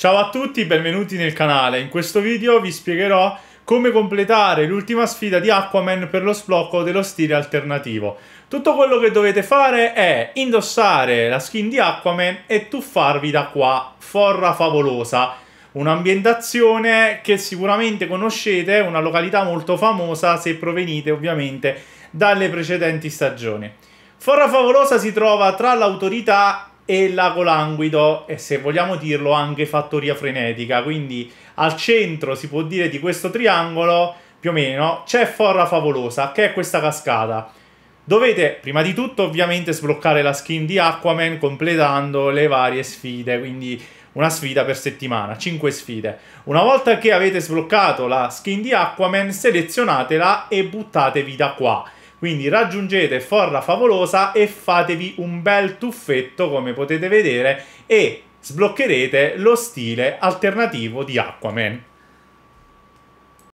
Ciao a tutti, benvenuti nel canale. In questo video vi spiegherò come completare l'ultima sfida di Aquaman per lo sblocco dello stile alternativo. Tutto quello che dovete fare è indossare la skin di Aquaman e tuffarvi da qua, forra favolosa. Un'ambientazione che sicuramente conoscete, una località molto famosa se provenite ovviamente dalle precedenti stagioni. Forra Favolosa si trova tra l'autorità e lago languido e se vogliamo dirlo anche fattoria frenetica, quindi al centro si può dire di questo triangolo più o meno c'è Forra Favolosa che è questa cascata. Dovete prima di tutto ovviamente sbloccare la skin di Aquaman completando le varie sfide, quindi una sfida per settimana, 5 sfide. Una volta che avete sbloccato la skin di Aquaman selezionatela e buttatevi da qua. Quindi raggiungete Forra Favolosa e fatevi un bel tuffetto, come potete vedere, e sbloccherete lo stile alternativo di Aquaman.